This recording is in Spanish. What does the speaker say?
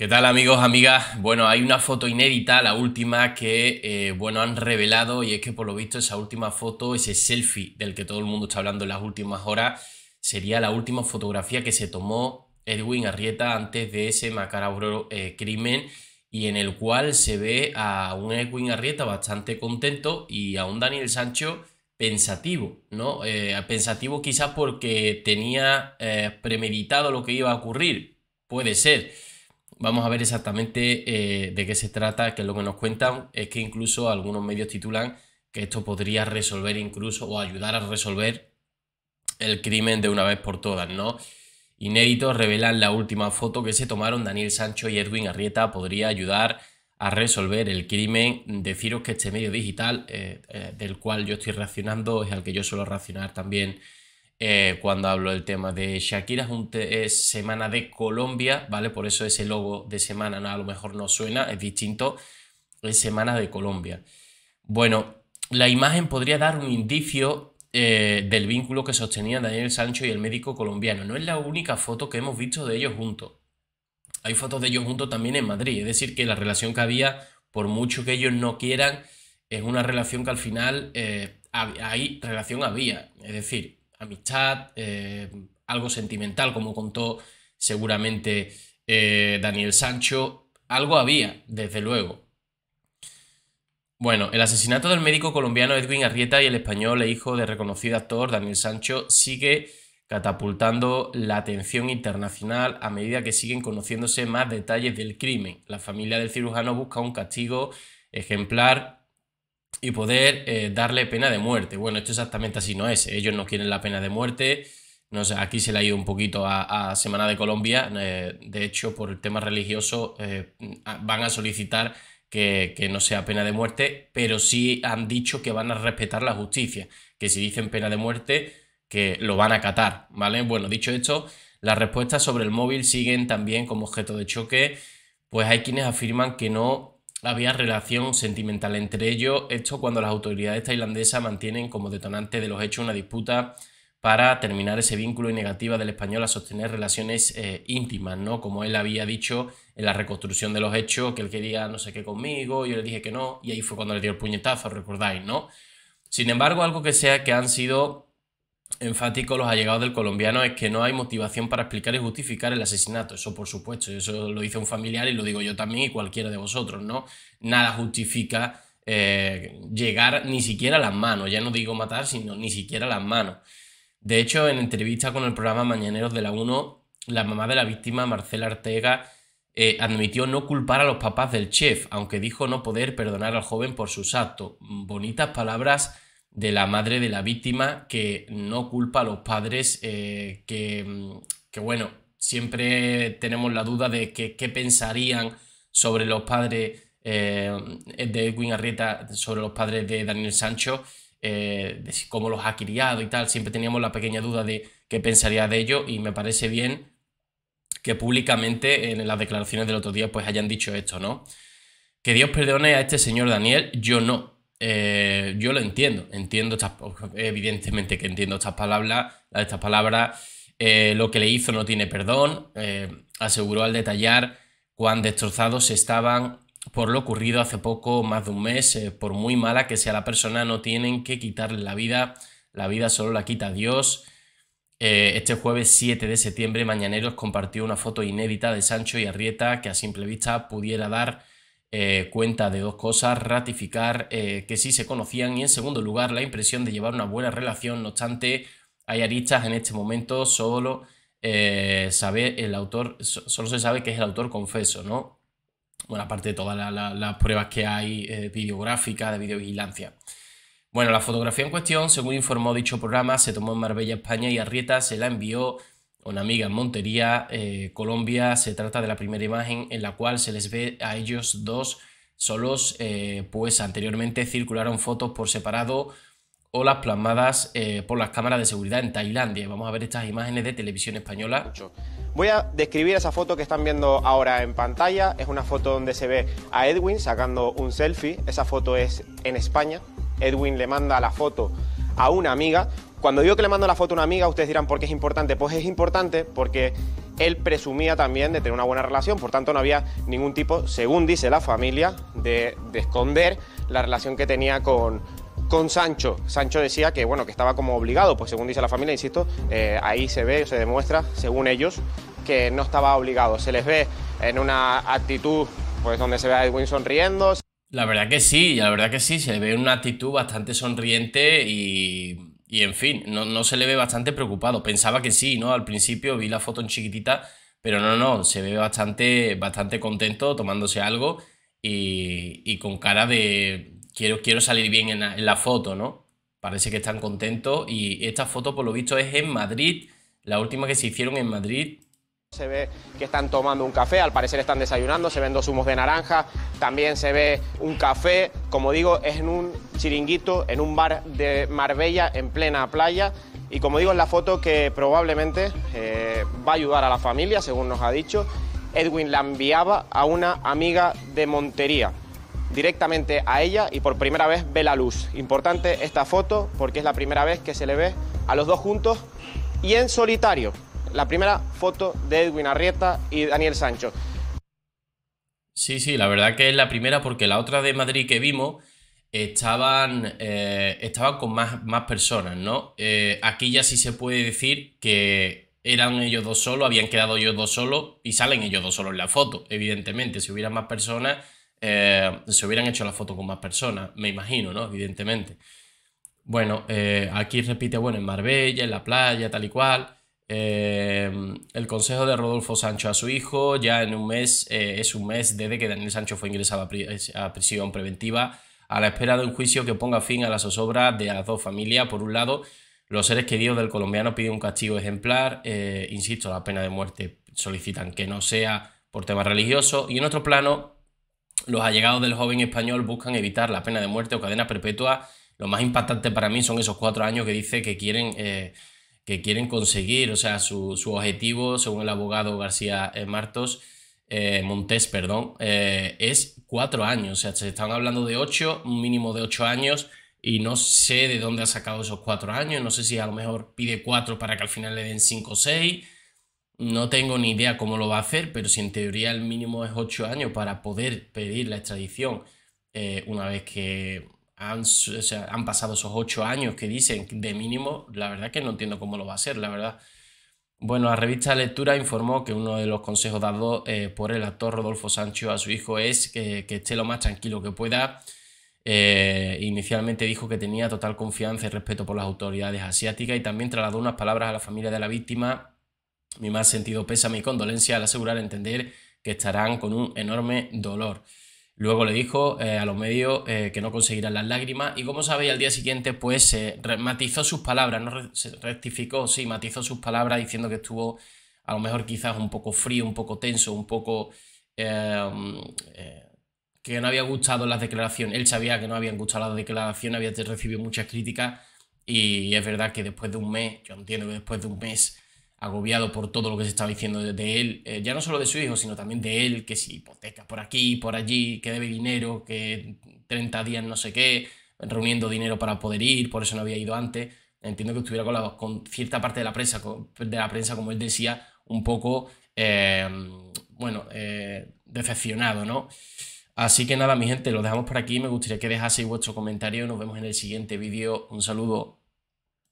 ¿Qué tal amigos, amigas? Bueno, hay una foto inédita, la última, que eh, bueno, han revelado y es que por lo visto esa última foto, ese selfie del que todo el mundo está hablando en las últimas horas, sería la última fotografía que se tomó Edwin Arrieta antes de ese macabro eh, crimen y en el cual se ve a un Edwin Arrieta bastante contento y a un Daniel Sancho pensativo, ¿no? Eh, pensativo quizás porque tenía premeditado lo que iba a ocurrir, puede ser Vamos a ver exactamente eh, de qué se trata, que es lo que nos cuentan. Es que incluso algunos medios titulan que esto podría resolver incluso o ayudar a resolver el crimen de una vez por todas, ¿no? Inéditos revelan la última foto que se tomaron Daniel Sancho y Erwin Arrieta podría ayudar a resolver el crimen. Deciros que este medio digital eh, eh, del cual yo estoy reaccionando es al que yo suelo reaccionar también eh, cuando hablo del tema de Shakira, es, Semana de Colombia, ¿vale? Por eso ese logo de Semana no, a lo mejor no suena, es distinto, es Semana de Colombia. Bueno, la imagen podría dar un indicio eh, del vínculo que sostenían Daniel Sancho y el médico colombiano. No es la única foto que hemos visto de ellos juntos. Hay fotos de ellos juntos también en Madrid, es decir, que la relación que había, por mucho que ellos no quieran, es una relación que al final eh, hay relación había. Es decir, amistad, eh, algo sentimental, como contó seguramente eh, Daniel Sancho. Algo había, desde luego. Bueno, el asesinato del médico colombiano Edwin Arrieta y el español e hijo de reconocido actor Daniel Sancho sigue catapultando la atención internacional a medida que siguen conociéndose más detalles del crimen. La familia del cirujano busca un castigo ejemplar y poder eh, darle pena de muerte. Bueno, esto exactamente así no es. ¿eh? Ellos no quieren la pena de muerte. No sé, aquí se le ha ido un poquito a, Semana de Colombia. Eh, de hecho, por el tema religioso van a solicitar que, no sea pena de muerte, pero sí han dicho que van a respetar la justicia. Que si dicen pena de muerte, que lo van a acatar. ¿Vale? Bueno, dicho esto, las respuestas sobre el móvil siguen también como objeto de choque. Pues hay quienes afirman que no había relación sentimental entre ellos, esto cuando las autoridades tailandesas mantienen como detonante de los hechos una disputa para terminar ese vínculo y negativa del español a sostener relaciones eh, íntimas, ¿no? Como él había dicho en la reconstrucción de los hechos, que él quería no sé qué conmigo, yo le dije que no, y ahí fue cuando le dio el puñetazo, recordáis, ¿no? Sin embargo, algo que sea que han sido enfático los allegados del colombiano es que no hay motivación para explicar y justificar el asesinato, eso por supuesto, eso lo dice un familiar y lo digo yo también y cualquiera de vosotros, ¿no? Nada justifica eh, llegar ni siquiera a las manos, ya no digo matar, sino ni siquiera a las manos. De hecho, en entrevista con el programa Mañaneros de la 1, la mamá de la víctima, Marcela Ortega... Eh, admitió no culpar a los papás del chef, aunque dijo no poder perdonar al joven por sus actos. Bonitas palabras de la madre de la víctima que no culpa a los padres, eh, mm, que, bueno, siempre tenemos la duda de que, qué pensarían sobre los padres eh, de Edwin Arrieta, sobre los padres de Daniel Sancho, eh, de cómo los ha criado y tal. Siempre teníamos la pequeña duda de qué pensaría de ello y me parece bien que públicamente en las declaraciones del otro día pues hayan dicho esto, ¿no? Que Dios perdone a este señor Daniel, yo no, eh, yo lo entiendo, entiendo evidentemente que entiendo estas palabras, estas palabras, eh, lo que le hizo no tiene perdón, eh, aseguró al detallar cuán destrozados estaban por lo ocurrido hace poco, más de un mes, por muy mala que sea la persona, no tienen que quitarle la vida, la vida solo la quita Dios. este jueves 7 de septiembre, Mañaneros compartió una foto inédita de Sancho y Arrieta que a simple vista pudiera dar eh, cuenta de dos cosas, ratificar eh, que sí se conocían y en segundo lugar la impresión de llevar una buena relación, no obstante hay aristas en este momento, solo, eh, sabe el autor, solo se sabe que es el autor confeso, ¿no? Bueno, aparte de todas las pruebas que hay videográficas, de videovigilancia. Bueno, la fotografía en cuestión, según informó dicho programa, se tomó en Marbella, España y Arrieta se la envió una amiga en Montería, eh, Colombia, se trata de la primera imagen en la cual se les ve a ellos dos solos, eh, pues anteriormente circularon fotos por separado o las plasmadas eh, por las cámaras de seguridad en Tailandia. Vamos a ver estas imágenes de televisión española. Voy a describir esa foto que están viendo ahora en pantalla. Es una foto donde se ve a Edwin sacando un selfie. Esa foto es en España. Edwin le manda la foto a una amiga. Cuando digo que le mando la foto a una amiga, ustedes dirán, ¿por qué es importante? Pues es importante porque él presumía también de tener una buena relación, por tanto no había ningún tipo, según dice la familia, de, esconder la relación que tenía con, con Sancho. Sancho decía que bueno que estaba como obligado, pues según dice la familia, insisto, eh, ahí se ve, se demuestra, según ellos, que no estaba obligado. Se les ve en una actitud, pues donde se ve a Edwin sonriendo. La verdad que sí, la verdad que sí, se le ve en una actitud bastante sonriente y y en fin, no, se le ve bastante preocupado. Pensaba que sí, ¿no? Al principio vi la foto en chiquitita, pero no, no, se ve bastante, bastante contento tomándose algo y, con cara de quiero, quiero salir bien en la, en la, foto, ¿no? Parece que están contentos y esta foto por lo visto es en Madrid, la última que se hicieron en Madrid. Se ve que están tomando un café, al parecer están desayunando, se ven dos humos de naranja, también se ve un café, como digo, es en un chiringuito en un bar de Marbella en plena playa. Y como digo en la foto que probablemente eh, va a ayudar a la familia, según nos ha dicho, Edwin la enviaba a una amiga de Montería, directamente a ella y por primera vez ve la luz. Importante esta foto porque es la primera vez que se le ve a los dos juntos y en solitario. La primera foto de Edwin Arrieta y Daniel Sancho. Sí, sí, la verdad que es la primera porque la otra de Madrid que vimos eh, estaban, con más, personas, ¿no? Eh, aquí ya sí se puede decir que eran ellos dos solos, habían quedado ellos dos solos y salen ellos dos solos en la foto, evidentemente. Si hubieran más personas, eh, se hubieran hecho la foto con más personas, me imagino, ¿no? Evidentemente. Bueno, aquí repite, bueno, en Marbella, en la playa, tal y cual. el consejo de Rodolfo Sancho a su hijo, ya en un mes, es un mes desde que Daniel Sancho fue ingresado a prisión preventiva a la espera de un juicio que ponga fin a las zozobra de las dos familias. Por un lado, los seres queridos del colombiano piden un castigo ejemplar, eh, insisto, la pena de muerte solicitan que no sea por temas religiosos, y en otro plano, los allegados del joven español buscan evitar la pena de muerte o cadena perpetua. Lo más impactante para mí son esos cuatro años que dice que quieren... Eh, que quieren conseguir, o sea, su, su objetivo, según el abogado García eh, Martos, eh, Montes, perdón, eh, es cuatro años. O sea, se están hablando de ocho, un mínimo de ocho años, y no sé de dónde ha sacado esos cuatro años. No sé si a lo mejor pide cuatro para que al final le den cinco o seis. No tengo ni idea cómo lo va a hacer, pero si en teoría el mínimo es ocho años para poder pedir la extradición eh, una vez que han, han pasado esos ocho años que dicen de mínimo, la verdad que no entiendo cómo lo va a hacer, la verdad. Bueno, la revista Lectura informó que uno de los consejos dados eh, por el actor Rodolfo Sancho a su hijo es que, esté lo más tranquilo que pueda. Eh, inicialmente dijo que tenía total confianza y respeto por las autoridades asiáticas y también trasladó unas palabras a la familia de la víctima. Mi más sentido pésame y condolencia al asegurar entender que estarán con un enorme dolor. Luego le dijo eh, a los medios eh, que no conseguirán las lágrimas y como sabéis al día siguiente pues matizó sus palabras, no se rectificó, sí, matizó sus palabras diciendo que estuvo a lo mejor quizás un poco frío, un poco tenso, un poco... Eh, que no había gustado las declaraciones, él sabía que no habían gustado las declaraciones, había recibido muchas críticas y es verdad que después de un mes, yo entiendo que después de un mes agobiado por todo lo que se estaba diciendo de, él, eh, ya no solo de su hijo, sino también de él, que si hipoteca por aquí, por allí, que debe dinero, que 30 días no sé qué, reuniendo dinero para poder ir, por eso no había ido antes. Entiendo que estuviera con, cierta parte de la, prensa, de la prensa, como él decía, un poco, em, bueno, eh, decepcionado, ¿no? Así que nada, mi gente, lo dejamos por aquí. Me gustaría que dejaseis vuestro comentario. Nos vemos en el siguiente vídeo. Un saludo.